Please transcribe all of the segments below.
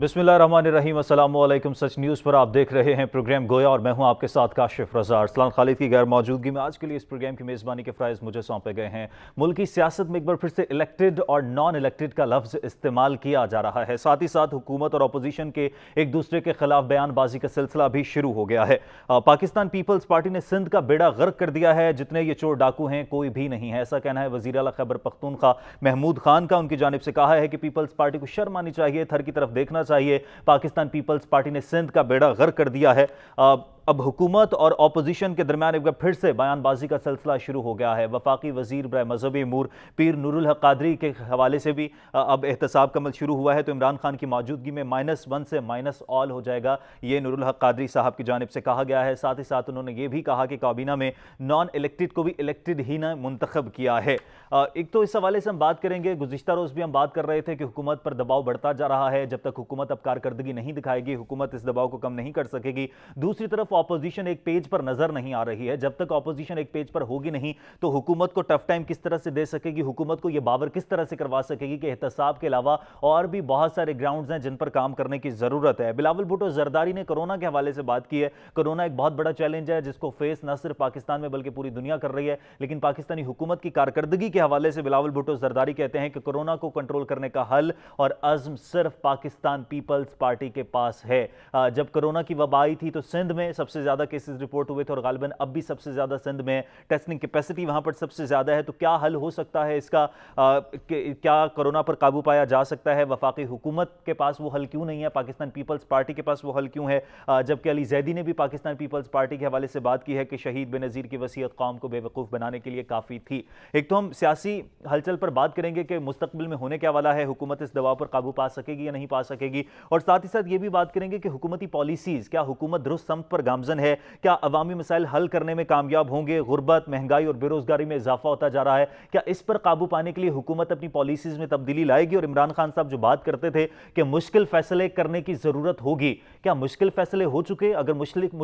बिस्मिल्लाम सच news पर आप देख रहे हैं प्रोग्राम गोया और मैं हूं आपके साथ काशिफ रजा अरसलान खालिद की गैर मौजूदगी में आज के लिए इस प्रोग्राम की मेज़बानी के फ़्राइज़ मुझे सौंपे गए हैं मुल्क की सियासत में एक बार फिर से इलेक्टेड और नॉन इलेक्टेड का लफ्ज़ इस्तेमाल किया जा रहा है साथ ही साथ हुकूमत और अपोजिशन के एक दूसरे के खिलाफ बयानबाजी का सिलसिला भी शुरू हो गया है पाकिस्तान पीपल्स पार्टी ने सिंध का बेड़ा गर्क कर दिया है जितने ये चोर डाकू हैं कोई भी नहीं है ऐसा कहना है वजी अल खैबर पख्तूनखा महमूद खान का उनकी जानब से कहा है कि पीपल्स पार्टी को शर्म आनी चाहिए थर की तरफ देखना चाहिए चाहिए पाकिस्तान पीपल्स पार्टी ने सिंध का बेड़ा गर्क कर दिया है अब हुकूमत और अपोजिशन के दरमियान एक बार फिर से बयानबाजी का सिलसिला शुरू हो गया है वफाकी वजीर ब्र मजहबी अमूर पीर नूरुल हक कादरी के हवाले से भी अब एहतसाब का अमल शुरू हुआ है तो इमरान खान की मौजूदगी में माइनस वन से माइनस ऑल हो जाएगा ये नूरुल हक कादरी साहब की जानब से कहा गया है साथ ही साथ उन्होंने ये भी कहा कि काबीना में नॉन इलेक्टेड को भी इलेक्टेड ही ना मंतखब किया है एक तो इस हवाले से हम बात करेंगे गुजशत रोज़ भी हम बात कर रहे थे कि हुकूमत पर दबाव बढ़ता जा रहा है जब तक हुकूमत अब कारकर्दगी नहीं दिखाएगी हुकूमत इस दबाव को कम नहीं कर सकेगी दूसरी तरफ तरफ ऑपोजिशन एक पेज पर नजर नहीं आ रही है जब तक ऑपोजिशन एक पेज पर होगी नहीं तो हुकूमत को टफ टाइम किस तरह से दे सकेगी हुकूमत को यह बावर किस तरह से करवा सकेगी कि एहतसाब के अलावा और भी बहुत सारे ग्राउंड हैं जिन पर काम करने की जरूरत है बिलावल भुटो जरदारी ने कोरोना के हवाले से बात की है कोरोना एक बहुत बड़ा चैलेंज है जिसको फेस न सिर्फ पाकिस्तान में बल्कि पूरी दुनिया कर रही है लेकिन पाकिस्तानी हुकूमत की कारकर्दगी के हवाले से बिलावल भुटो जरदारी कहते हैं कि कोरोना को कंट्रोल करने का हल और अज़म सिर्फ पाकिस्तान पीपल्स पार्टी के पास है जब कोरोना की वबा आई थी तो सिंध में सबसे ज़्यादा केसेस रिपोर्ट हुए थे और गालबन अब भी सबसे ज़्यादा सिंध में टेस्टिंग कैपेसिटी वहां पर सबसे ज़्यादा है तो क्या हल हो सकता है इसका क्या कोरोना पर काबू पाया जा सकता है वफाकी हुकूमत के पास वो हल क्यों नहीं है पाकिस्तान पीपल्स पार्टी के पास वो हल क्यों है जबकि अली जैदी ने भी पाकिस्तान पीपल्स पार्टी के हवाले से बात की है कि शहीद बेनज़ीर की वसीयत कौम को बेवकूफ़ बनाने के लिए काफ़ी थी एक तो हम सियासी हलचल पर बात करेंगे कि मुस्तबिल में होने क्या वाला है हुकूमत इस दबाव पर काबू पा सकेगी या नहीं पा सकेगी और साथ ही साथ ये भी बात करेंगे कि हुकूमती पॉलिसीज़ क्या हुकूमत दुरुस्त समत पर गामजन है क्या अवामी मसाइल हल करने में कामयाब होंगे गुर्बत महंगाई और बेरोजगारी में इजाफा होता जा रहा है क्या इस पर काबू पाने के लिए हुकूमत अपनी पॉलिसीज़ में तब्दीली लाएगी और इमरान खान साहब जो बात करते थे कि मुश्किल फैसले करने की ज़रूरत होगी क्या मुश्किल फैसले हो चुके अगर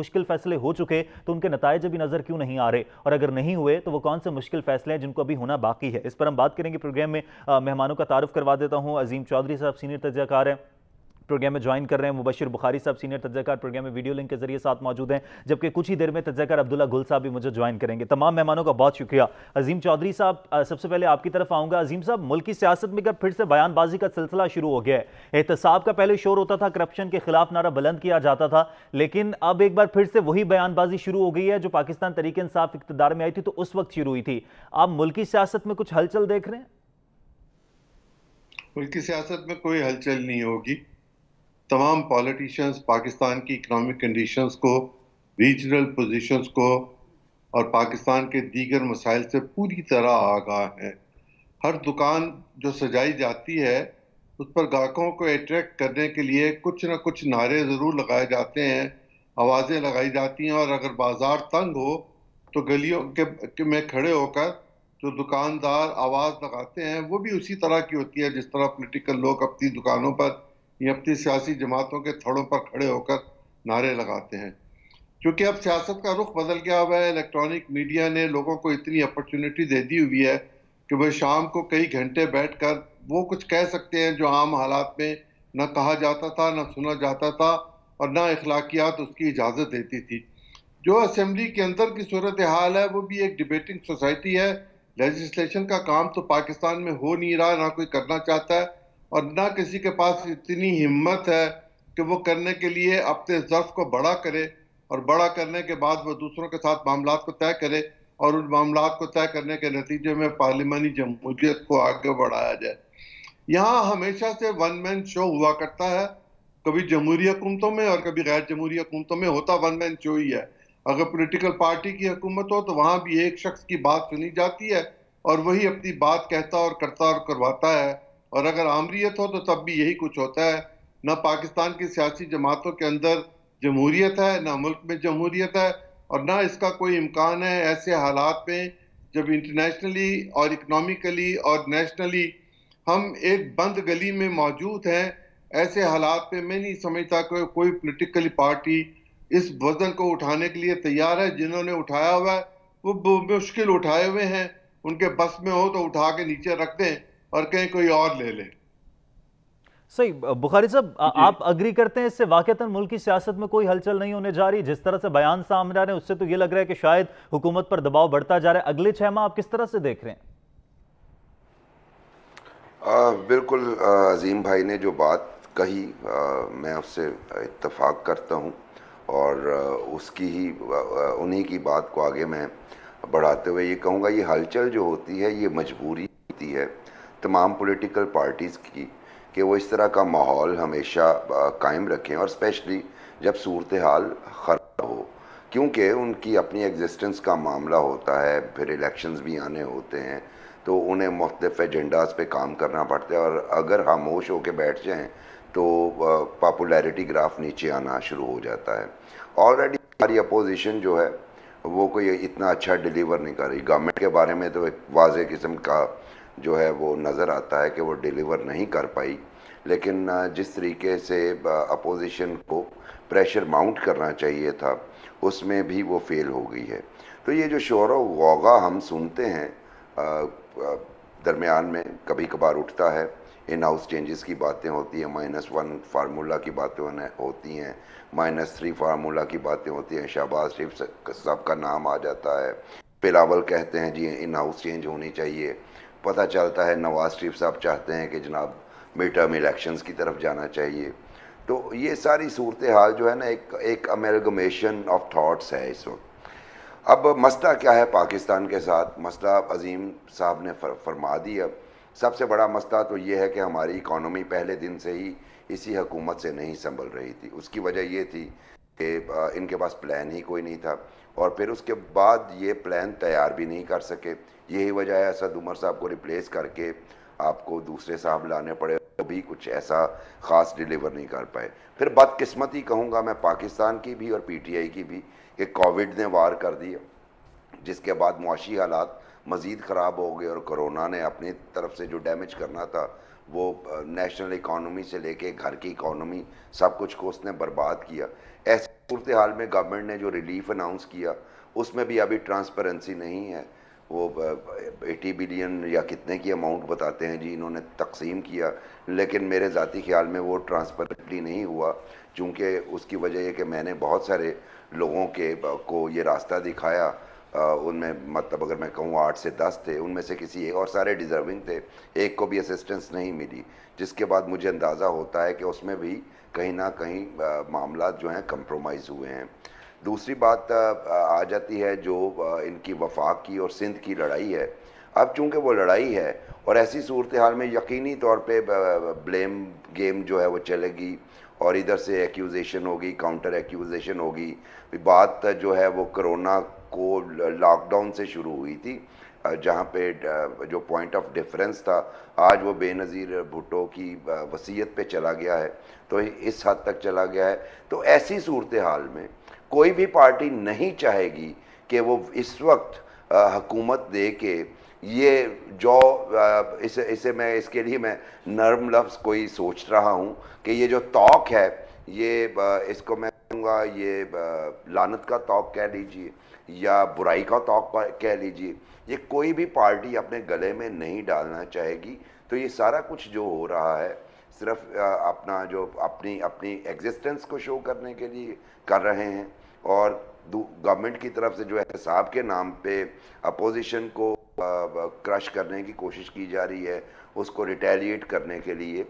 मुश्किल फैसले हो चुके तो उनके नतज अभी नज़र क्यों नहीं आ रहे और अगर नहीं हुए तो वो कौन से मुश्किल फैसले हैं जिनको अभी होना बाकी है इस पर हम बात करेंगे प्रोग्राम में मेहमानों का तारुफ करवा देता हूँ अजीम चौधरी साहब सीनियर तजाकार हैं प्रोग्राम में ज्वाइन कर रहे हैं मुबशिर बुखारी साहब सीनियर तजाकार प्रोग्राम में वीडियो लिंक के जरिए साथ मौजूद हैं जबकि कुछ ही देर में तजाकार अब्दुल्ला गुल साहब भी मुझे ज्वाइन करेंगे तमाम मेहमानों का बहुत शुक्रिया अजीम चौधरी साहब सबसे पहले आपकी तरफ आऊँगा अजीम साहब मुल्क की सियासत में फिर से बयानबाजी का सिलसिला शुरू हो गया है एहतसाब का पहले शोर होता था करप्शन के खिलाफ नारा बुलंद किया जाता था लेकिन अब एक बार फिर से वही बयानबाजी शुरू हो गई है जो पाकिस्तान तरीके इंसाफ इकतदार में आई थी तो उस वक्त शुरू हुई थी आप मुल्की सियासत में कुछ हलचल देख रहे हैं मुल्की सियासत में कोई हलचल नहीं होगी तमाम पॉलिटिशियंस पाकिस्तान की इकोनॉमिक कंडीशंस को रीजनल पोजीशंस को और पाकिस्तान के दीगर मसाइल से पूरी तरह आगाह हैं हर दुकान जो सजाई जाती है उस पर ग्राहकों को अट्रैक्ट करने के लिए कुछ ना कुछ नारे ज़रूर लगाए जाते हैं आवाज़ें लगाई जाती हैं और अगर बाज़ार तंग हो तो गलियों के में खड़े होकर जो दुकानदार आवाज़ लगाते हैं वो भी उसी तरह की होती है जिस तरह पॉलिटिकल लोग अपनी दुकानों पर ये अपनी सियासी जमातों के थड़ों पर खड़े होकर नारे लगाते हैं क्योंकि अब सियासत का रुख बदल गया हुआ है इलेक्ट्रॉनिक मीडिया ने लोगों को इतनी अपॉर्चुनिटी दे दी हुई है कि वह शाम को कई घंटे बैठकर वो कुछ कह सकते हैं जो आम हालात में न कहा जाता था न सुना जाता था और ना अखलाकियात उसकी इजाज़त देती थी जो असम्बली के अंदर की सूरत हाल है वो भी एक डिबेटिंग सोसाइटी है लेजिस्लेशन का काम तो पाकिस्तान में हो नहीं रहा ना कोई करना चाहता है और ना किसी के पास इतनी हिम्मत है कि वो करने के लिए अपने जर्फ को बड़ा करे और बड़ा करने के बाद वो दूसरों के साथ मामला को तय करे और उन मामला को तय करने के नतीजे में पार्लिमानी जमहूरियत को आगे बढ़ाया जाए यहाँ हमेशा से वन मैन शो हुआ करता है कभी जमहूरी हुकूमतों में और कभी गैर जमहूरी हुकूमतों में होता वन मैन शो ही है अगर पोलिटिकल पार्टी की हुकूमत हो तो वहाँ भी एक शख्स की बात सुनी जाती है और वही अपनी बात कहता और करता और करवाता है और अगर आमरीत हो तो तब भी यही कुछ होता है न पाकिस्तान की सियासी जमातों के अंदर जमहूरियत है ना मुल्क में जमहूरियत है और ना इसका कोई इम्कान है ऐसे हालात में जब इंटरनेशनली और इकनॉमिकली और नेशनली हम एक बंद गली में मौजूद हैं ऐसे हालात में मैं नहीं समझता कि कोई पोलिटिकली पार्टी इस वजन को उठाने के लिए तैयार है जिन्होंने उठाया हुआ है वो मुश्किल उठाए हुए हैं उनके बस में हो तो उठा के नीचे रख दें और कहीं कोई और ले ले सही बुखारी साहब आप अग्री करते हैं इससे वाकता मुल्क की सियासत में कोई हलचल नहीं होने जा रही जिस तरह से बयान सामने आ रहे हैं उससे तो ये लग रहा है कि शायद हुकूमत पर दबाव बढ़ता जा रहा है अगले छह माह आप किस तरह से देख रहे हैं आ, बिल्कुल अजीम भाई ने जो बात कही आ, मैं उससे इतफाक़ करता हूँ और उसकी ही उन्हीं की बात को आगे मैं बढ़ाते हुए ये कहूँगा ये हलचल जो होती है ये मजबूरी होती है तमाम पॉलिटिकल पार्टीज़ की कि वो इस तरह का माहौल हमेशा कायम रखें और स्पेशली जब सूरत हाल ख़राब हो क्योंकि उनकी अपनी एग्जिस्टेंस का मामला होता है फिर इलेक्शंस भी आने होते हैं तो उन्हें मुख्तफ एजेंडाज पे काम करना पड़ता है और अगर खामोश होकर बैठ जाएँ तो पॉपुलैरिटी ग्राफ नीचे आना शुरू हो जाता है ऑलरेडी हमारी अपोजिशन जो है वो कोई इतना अच्छा डिलीवर नहीं कर रही गवर्नमेंट के बारे में तो एक वाज किस्म का जो है वो नज़र आता है कि वो डिलीवर नहीं कर पाई लेकिन जिस तरीके से अपोजिशन को प्रेशर माउंट करना चाहिए था उसमें भी वो फेल हो गई है तो ये जो शोर वागा हम सुनते हैं दरमियान में कभी कभार उठता है इन हाउस चेंजेस की बातें होती हैं माइनस वन फार्मूला की बातें होती हैं माइनस थ्री फार्मूला की बातें होती हैं शहबाज शरीफ साहब का नाम आ जाता है पिलावल कहते हैं जी इन हाउस चेंज होनी चाहिए पता चलता है नवाज़ शरीफ साहब चाहते हैं कि जनाब मिड टर्म इलेक्शंस की तरफ जाना चाहिए तो ये सारी सूरत हाल जो है ना एक एक अमेरगमेशन ऑफ थाट्स है इस वक्त अब मसला क्या है पाकिस्तान के साथ मसला अजीम साहब ने फर, फरमा दिया सबसे बड़ा मसला तो ये है कि हमारी इकानमी पहले दिन से ही इसी हकूमत से नहीं संभल रही थी उसकी वजह ये थी कि इनके पास प्लान ही कोई नहीं था और फिर उसके बाद ये प्लान तैयार भी नहीं कर सके यही वजह है असद उमर साहब को रिप्लेस करके आपको दूसरे साहब लाने पड़े भी कुछ ऐसा ख़ास डिलीवर नहीं कर पाए फिर बदकिस्मती कहूँगा मैं पाकिस्तान की भी और पीटीआई की भी कि कोविड ने वार कर दिया जिसके बाद मुआशी हालात मज़ीद ख़राब हो गए और कोरोना ने अपनी तरफ से जो डैमेज करना था वो नेशनल इकॉनमी से लेके घर की इकॉनमी सब कुछ को उसने बर्बाद किया ऐसे सूरत हाल में गवर्नमेंट ने जो रिलीफ अनाउंस किया उसमें भी अभी ट्रांसपेरेंसी नहीं है वो एटी बिलियन या कितने की अमाउंट बताते हैं जी इन्होंने तकसीम किया लेकिन मेरे ज़ाती ख्याल में वो ट्रांसपेरेंटली नहीं हुआ चूँकि उसकी वजह यह कि मैंने बहुत सारे लोगों के को ये रास्ता दिखाया उनमें मतलब अगर मैं कहूँ आठ से दस थे उनमें से किसी एक और सारे डिज़र्विंग थे एक को भी असिस्टेंस नहीं मिली जिसके बाद मुझे अंदाज़ा होता है कि उसमें भी कहीं ना कहीं मामला जो हैं कंप्रोमाइज़ हुए हैं दूसरी बात आ जाती है जो इनकी वफाक की और सिंध की लड़ाई है अब चूंकि वो लड़ाई है और ऐसी सूरत हाल में यकीनी तौर पे ब्लेम गेम जो है वो चलेगी और इधर से एक्यूज़ेशन होगी काउंटर एक्यूज़ेशन होगी बात जो है वो कोरोना को लॉकडाउन से शुरू हुई थी जहाँ पे जो पॉइंट ऑफ डिफरेंस था आज वो बेनज़ीर भुट्टो की वसीयत पे चला गया है तो इस हद तक चला गया है तो ऐसी सूरत हाल में कोई भी पार्टी नहीं चाहेगी कि वो इस वक्त हकूमत दे के ये जो इसे इसे मैं इसके लिए मैं नर्म लफ्ज़ कोई सोच रहा हूँ कि ये जो तोक है ये इसको मैं दूंगा ये लानत का तोक कह लीजिए या बुराई का तोक कह लीजिए ये कोई भी पार्टी अपने गले में नहीं डालना चाहेगी तो ये सारा कुछ जो हो रहा है सिर्फ अपना जो अपनी अपनी एग्जिस्टेंस को शो करने के लिए कर रहे हैं और गवर्नमेंट की तरफ से जो है हिसाब के नाम पे अपोजिशन को क्रश करने की कोशिश की जा रही है उसको रिटेलिएट करने के लिए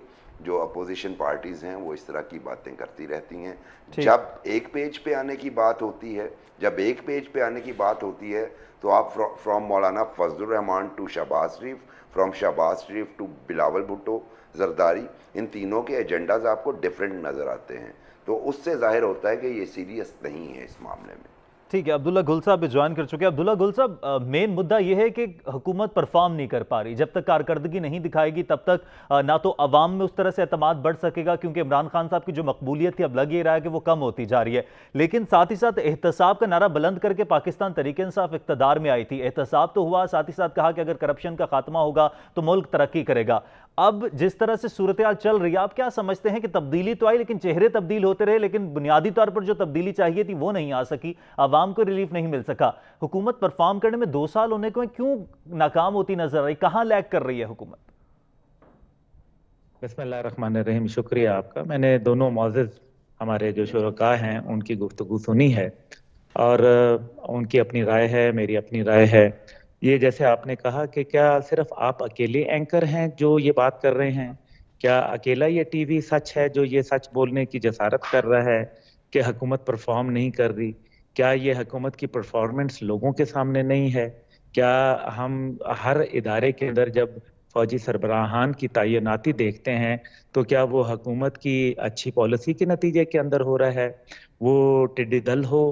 जो अपोजिशन पार्टीज़ हैं वो इस तरह की बातें करती रहती हैं जब एक पेज पे आने की बात होती है जब एक पेज पे आने की बात होती है तो आप from Maulana Fazl Rehman to Shahbaz Sharif from Shahbaz Sharif to Bilawal Bhutto Zardari इन तीनों के एजेंडाज आपको डिफरेंट नज़र आते हैं तो उससे जाहिर होता है कि ये सीरियस नहीं है इस मामले में ठीक है अब्दुल्ला गुल साहब ज्वाइन कर चुके हैं अब्दुल्ला गुल साहब मेन मुद्दा यह है कि हुकूमत परफॉर्म नहीं कर पा रही जब तक कारकर्दगी नहीं दिखाएगी तब तक आ, ना तो अवाम में उस तरह से अतमाद बढ़ सकेगा क्योंकि इमरान खान साहब की जो मकबूलियत थी अब लग ये रहा है कि वो कम होती जा रही है लेकिन साथ ही साथ एहतसाब का नारा बुलंद करके पाकिस्तान तरीके इंसाफ इकतदार में आई थी एहतसाब तो हुआ साथ ही साथ कहा कि अगर करप्शन का खात्मा होगा तो मुल्क तरक्की करेगा अब जिस तरह से सूरत चल रही है आप क्या समझते हैं कि तब्दीली तो आई लेकिन चेहरे तब्दील होते रहे लेकिन बुनियादी तौर पर जो तब्दीली चाहिए थी वो नहीं आ सकी आवाम को रिलीफ नहीं मिल सका हुकूमत परफॉर्म करने में दो साल होने को क्यों नाकाम होती नजर आई कहाँ लैक कर रही है हुकूमत बसमान रहीम शुक्रिया आपका मैंने दोनों मोजिज हमारे जो शुरुका हैं उनकी गुफ्तु सुनी है और उनकी अपनी राय है मेरी अपनी राय है ये जैसे आपने कहा कि क्या सिर्फ आप अकेले एंकर हैं जो ये बात कर रहे हैं क्या अकेला ये टीवी सच है जो ये सच बोलने की जसारत कर रहा है कि हुकूमत परफॉर्म नहीं कर रही क्या ये हुकूमत की परफॉर्मेंस लोगों के सामने नहीं है क्या हम हर इदारे के अंदर जब फौजी सरबराहान की तैनाती देखते हैं तो क्या वो हकूमत की अच्छी पॉलिसी के नतीजे के अंदर हो रहा है वो टिड्डी दल हो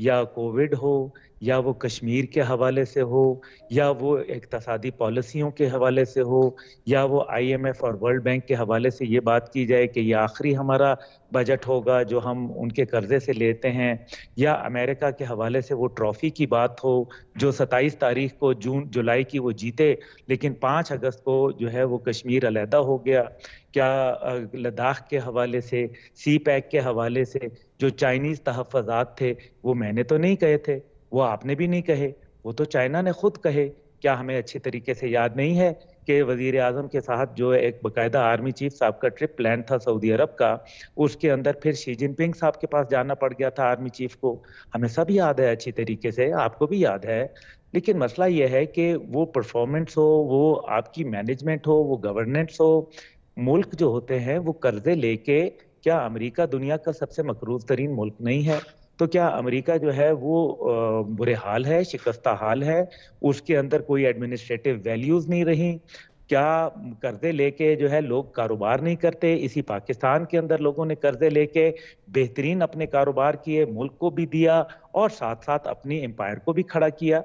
या कोविड हो या वो कश्मीर के हवाले से हो या वो इकतसादी पॉलिसियों के हवाले से हो या वो आईएमएफ और वर्ल्ड बैंक के हवाले से ये बात की जाए कि ये आखिरी हमारा बजट होगा जो हम उनके कर्जे से लेते हैं या अमेरिका के हवाले से वो ट्रॉफी की बात हो जो 27 तारीख को जून जुलाई की वो जीते लेकिन 5 अगस्त को जो है वो कश्मीर अलहदा हो गया क्या लद्दाख के हवाले से सी पैक के हवाले से जो चाइनीज़ तहफ़ात थे वो मैंने तो नहीं कहे थे वो आपने भी नहीं कहे वो तो चाइना ने खुद कहे क्या हमें अच्छे तरीके से याद नहीं है कि वजीर अजम के साथ जो एक बाकायदा आर्मी चीफ साहब का ट्रिप प्लान था सऊदी अरब का उसके अंदर फिर शी जिनपिंग साहब के पास जाना पड़ गया था आर्मी चीफ को हमें सब याद है अच्छी तरीके से आपको भी याद है लेकिन मसला यह है कि वो परफॉर्मेंस हो वो आपकी मैनेजमेंट हो वो गवर्नेंस हो मुल्क जो होते हैं वो कर्जे लेके क्या अमेरिका दुनिया का सबसे मकरूज तरीन मुल्क नहीं है तो क्या अमेरिका जो है वो बुरे हाल है शिकस्ता हाल है उसके अंदर कोई एडमिनिस्ट्रेटिव वैल्यूज नहीं रही क्या कर्जे लेके जो है लोग कारोबार नहीं करते इसी पाकिस्तान के अंदर लोगों ने कर्जे लेके बेहतरीन अपने कारोबार किए मुल्क को भी दिया और साथ साथ अपनी एम्पायर को भी खड़ा किया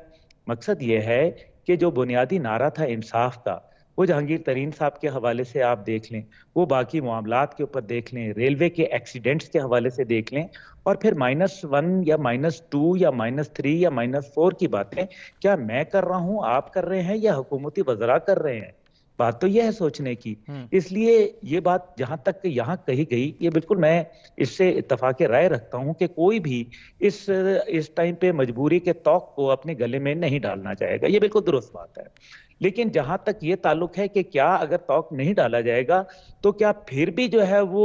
मकसद ये है कि जो बुनियादी नारा था इंसाफ का वो जहांगीर तरीन साहब के हवाले से आप देख लें वो बाकी मामला के ऊपर देख लें रेलवे के एक्सीडेंट्स के हवाले से देख लें और फिर माइनस वन या माइनस टू या माइनस थ्री या माइनस फोर की बातें क्या मैं कर रहा हूँ आप कर रहे हैं या हुकूमती वजरा कर रहे हैं बात तो यह है सोचने की हम्म। इसलिए ये बात जहां तक यहाँ कही गई ये बिल्कुल मैं इससे इतफाक राय रखता हूँ कि कोई भी इस इस टाइम पे मजबूरी के तोक को अपने गले में नहीं डालना चाहेगा ये बिल्कुल दुरुस्त बात है लेकिन जहां तक ये ताल्लुक है कि क्या अगर तोक नहीं डाला जाएगा तो क्या फिर भी जो है वो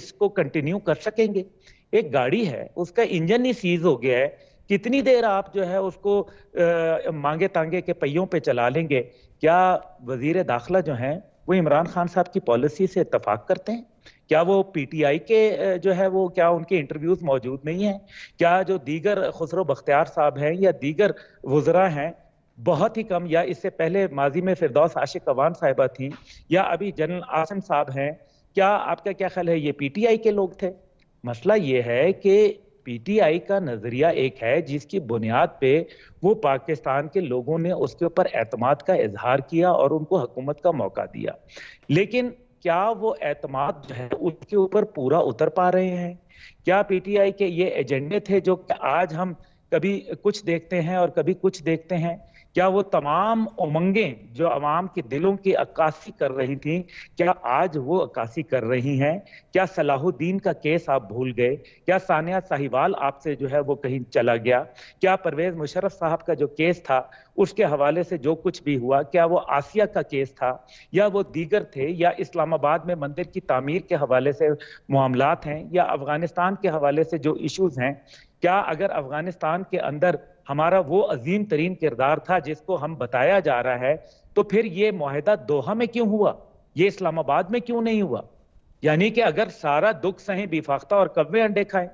इसको कंटिन्यू कर सकेंगे एक गाड़ी है उसका इंजन ही सीज हो गया है कितनी देर आप जो है उसको आ, मांगे तांगे के पहियों पे चला लेंगे क्या वजीर दाखिला जो हैं वो इमरान खान साहब की पॉलिसी से इतफाक करते हैं क्या वो पीटीआई के जो है वो क्या उनके इंटरव्यूज मौजूद नहीं है क्या जो दीगर खुसरो बख्तियार साहब हैं या दीगर वजरा हैं बहुत ही कम या इससे पहले माजी में फिरदौस आशिक अवान साहिबा थी या अभी जनरल आसम साहब हैं क्या आपका क्या ख्याल है ये पीटीआई के लोग थे मसला ये है कि पीटीआई का नजरिया एक है जिसकी बुनियाद पे वो पाकिस्तान के लोगों ने उसके ऊपर एतमाद का इजहार किया और उनको हुकूमत का मौका दिया लेकिन क्या वो एतमाद जो है उसके ऊपर पूरा उतर पा रहे हैं क्या पीटीआई के ये एजेंडे थे जो आज हम कभी कुछ देखते हैं और कभी कुछ देखते हैं क्या वो तमाम उमंगे जो अवाम के दिलों की अक्कासी कर रही थी क्या आज वो अक्कासी कर रही हैं क्या सलाहुद्दीन का केस आप भूल गए क्या सानिया साहिवाल आपसे जो है वो कहीं चला गया क्या परवेज मुशर्रफ साहब का जो केस था उसके हवाले से जो कुछ भी हुआ क्या वो आसिया का केस था या वो दीगर थे या इस्लामाबाद में मंदिर की तामीर के हवाले से मामला हैं या अफगानिस्तान के हवाले से जो इशूज़ हैं क्या अगर अफगानिस्तान के अंदर हमारा वो अजीम तरीन किरदार था जिसको हम बताया जा रहा है तो फिर ये माहिदा दोहा में क्यों हुआ ये इस्लामाबाद में क्यों नहीं हुआ यानी कि अगर सारा दुख सहे बिफाख्ता और कब्बे अंडे खाएं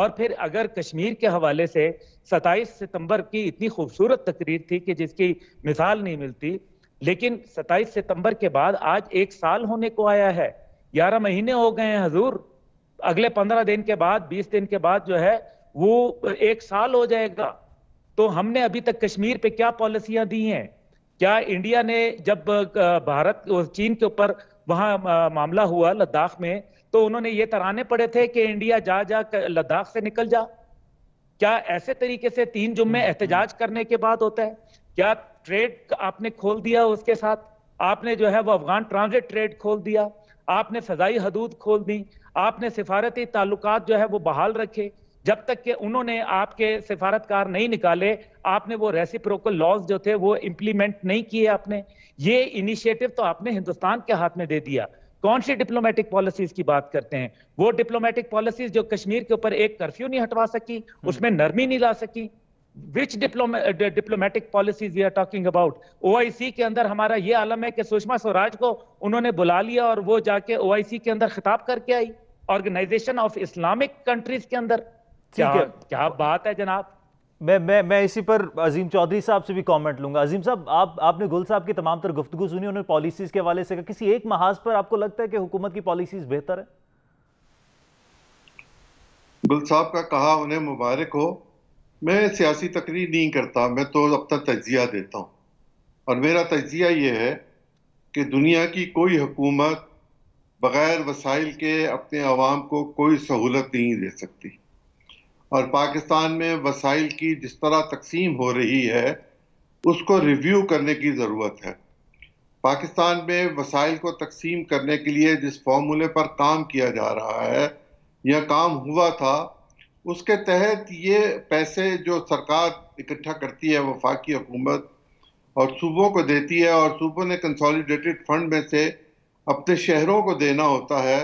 और फिर अगर कश्मीर के हवाले से 27 सितंबर की इतनी खूबसूरत तकरीर थी कि जिसकी मिसाल नहीं मिलती लेकिन 27 सितंबर के बाद आज एक साल होने को आया है ग्यारह महीने हो गए हैं हजूर अगले पंद्रह दिन के बाद बीस दिन के बाद जो है वो एक साल हो जाएगा तो हमने अभी तक कश्मीर पे क्या पॉलिसियां दी हैं क्या इंडिया ने जब भारत चीन के ऊपर वहां मामला हुआ लद्दाख में तो उन्होंने ये तराने पड़े थे कि इंडिया जा जा लद्दाख से निकल जा क्या ऐसे तरीके से तीन जुम्मे हम्म, एहतजाज हम्म। करने के बाद होता है क्या ट्रेड आपने खोल दिया उसके साथ आपने जो है वो अफगान ट्रांजिट ट्रेड खोल दिया आपने सजाई हदूद खोल दी आपने सिफारती ताल्लुकात जो है वो बहाल रखे जब तक कि उन्होंने आपके सिफारतकार नहीं निकाले आपने वो रेसिप्रोकल लॉज जो थे वो इम्प्लीमेंट नहीं किए आपने ये इनिशिएटिव तो आपने हिंदुस्तान के हाथ में दे दिया कौन सी डिप्लोमेटिक पॉलिसीज की बात करते हैं वो डिप्लोमेटिक पॉलिसीज जो कश्मीर के ऊपर एक कर्फ्यू नहीं हटवा सकी हम्म। उसमें नरमी नहीं ला सकी which diplomatic policies we are talking about ओ के अंदर हमारा ये आलम है कि सुषमा स्वराज को उन्होंने बुला लिया और वो जाके ओ के अंदर खिताब करके आई ऑर्गेनाइजेशन ऑफ इस्लामिक कंट्रीज के अंदर क्या क्या बात है जनाब मैं मैं मैं इसी पर अजीम चौधरी साहब से भी कमेंट लूंगा अजीम साहब आप आपने गुल साहब की तमाम तर गुफ्तु सुनी उन्होंने पॉलिसीज के हवाले से कहा किसी एक महाज पर आपको लगता है कि हुकूमत की पॉलिसीज बेहतर है गुल साहब का कहा उन्हें मुबारक हो मैं सियासी तकरीर नहीं करता मैं तो अपना तजिया देता हूँ और मेरा तजिया यह है कि दुनिया की कोई हुकूमत बग़ैर वसाइल के अपने आवाम को कोई सहूलत नहीं दे सकती और पाकिस्तान में वसाइल की जिस तरह तकसीम हो रही है उसको रिव्यू करने की ज़रूरत है पाकिस्तान में वसाइल को तकसीम करने के लिए जिस फॉर्मूले पर काम किया जा रहा है या काम हुआ था उसके तहत ये पैसे जो सरकार इकट्ठा करती है वफाकी हुकूमत और सूबों को देती है और सूबों ने कंसोलिडेटेड फंड में से अपने शहरों को देना होता है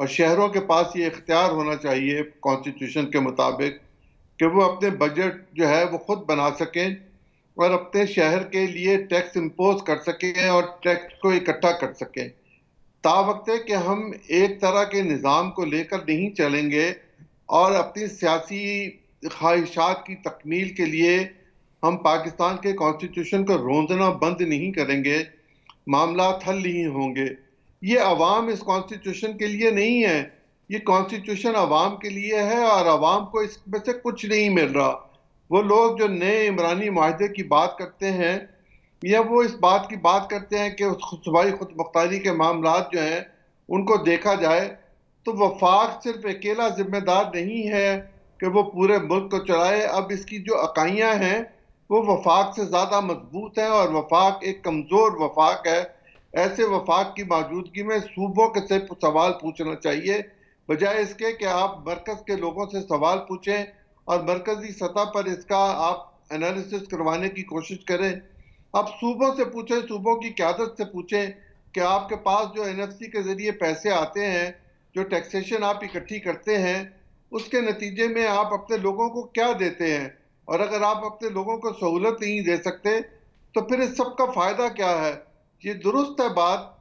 और शहरों के पास ये इख्तियार होना चाहिए कॉन्स्टिट्यूशन के मुताबिक कि वो अपने बजट जो है वो खुद बना सकें और अपने शहर के लिए टैक्स इम्पोज कर सकें और टैक्स को इकट्ठा कर सकें ता है कि हम एक तरह के निज़ाम को लेकर नहीं चलेंगे और अपनी सियासी ख्वाहिशात की तकमील के लिए हम पाकिस्तान के कॉन्स्टिट्यूशन को रोंदना बंद नहीं करेंगे मामला हल नहीं होंगे ये अवाम इस कॉन्स्टिट्यूशन के लिए नहीं है ये कॉन्स्टिट्यूशन आवाम के लिए है और आवाम को इसमें से कुछ नहीं मिल रहा वो लोग जो नए इमरानी माहे की बात करते हैं या वो इस बात की बात करते हैं कि सूबाई खुद मुख्तारी के मामला जो हैं उनको देखा जाए तो वफाक सिर्फ अकेला जिम्मेदार नहीं है कि वो पूरे मुल्क को चलाए अब इसकी जो अकाइयाँ हैं वो वफाक से ज़्यादा मजबूत हैं और वफाक एक कमज़ोर वफाक है ऐसे वफाक की मौजूदगी में सूबों के से सवाल पूछना चाहिए बजाय इसके कि आप मरकज़ के लोगों से सवाल पूछें और मरकज़ी सतह पर इसका आप एनालिसिस करवाने की कोशिश करें आप सूबों से पूछें सूबों की क्यादत से पूछें कि आपके पास जो एन के ज़रिए पैसे आते हैं जो टैक्सेशन आप इकट्ठी करते हैं उसके नतीजे में आप अपने लोगों को क्या देते हैं और अगर आप अपने लोगों को सहूलत नहीं दे सकते तो फिर इस सब का फ़ायदा क्या है ये दुरुस्त है बात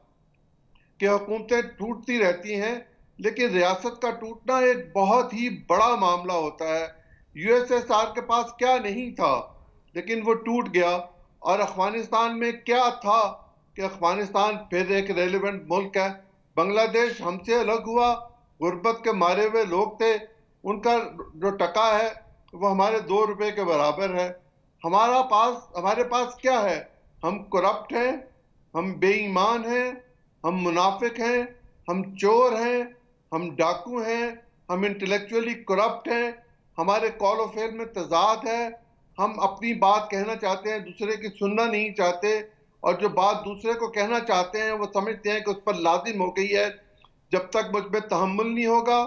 कि हुकूमतें टूटती रहती हैं लेकिन रियासत का टूटना एक बहुत ही बड़ा मामला होता है यूएसएसआर के पास क्या नहीं था लेकिन वो टूट गया और अफगानिस्तान में क्या था कि अफगानिस्तान फिर एक रेलिवेंट मुल्क है बांग्लादेश हमसे अलग हुआ गुर्बत के मारे हुए लोग थे उनका जो टका है वो हमारे दो रुपए के बराबर है हमारा पास हमारे पास क्या है हम करप्ट हैं हम बेईमान हैं हम मुनाफिक हैं हम चोर हैं हम डाकू हैं हम इंटेलेक्चुअली करप्ट हैं हमारे कॉल ऑफ फेल में तजाद है हम अपनी बात कहना चाहते हैं दूसरे की सुनना नहीं चाहते और जो बात दूसरे को कहना चाहते हैं वो समझते हैं कि उस पर लाजिम हो गई है जब तक मुझ में तहमुल नहीं होगा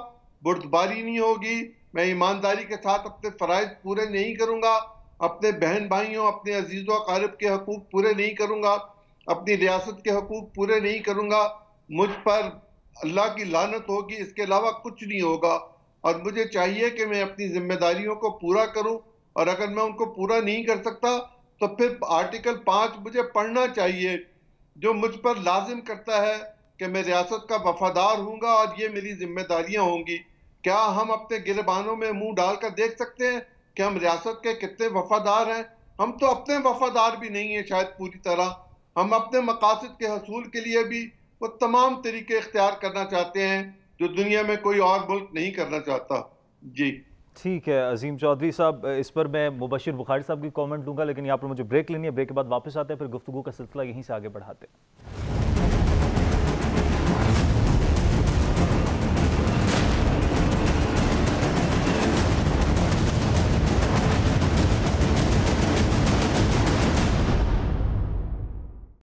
बुर्दबारी नहीं होगी मैं ईमानदारी के साथ अपने फ़रज़ पूरे नहीं करूँगा अपने बहन भाइयों अपने अजीजों अकारब के हकूक़ पूरे नहीं करूँगा अपनी रियासत के हकूक पूरे नहीं करूँगा मुझ पर अल्लाह की लानत होगी इसके अलावा कुछ नहीं होगा और मुझे चाहिए कि मैं अपनी जिम्मेदारियों को पूरा करूं और अगर मैं उनको पूरा नहीं कर सकता तो फिर आर्टिकल पाँच मुझे पढ़ना चाहिए जो मुझ पर लाजिम करता है कि मैं रियासत का वफादार हूँ और ये मेरी जिम्मेदारियाँ होंगी क्या हम अपने गिरबानों में मुंह डालकर देख सकते हैं कि हम रियासत के कितने वफादार हैं हम तो अपने वफादार भी नहीं हैं शायद पूरी तरह हम अपने मकासद के हसूल के लिए भी वो तमाम तरीके इख्तियार करना चाहते हैं जो दुनिया में कोई और मुल्क नहीं करना चाहता जी ठीक है अजीम चौधरी साहब इस पर मैं मुबशिर बुखारी साहब की कमेंट दूंगा लेकिन यहाँ पर मुझे ब्रेक लेनी है ब्रेक के बाद वापस आते हैं फिर गुफ्तु का सिलसिला यहीं से आगे बढ़ाते हैं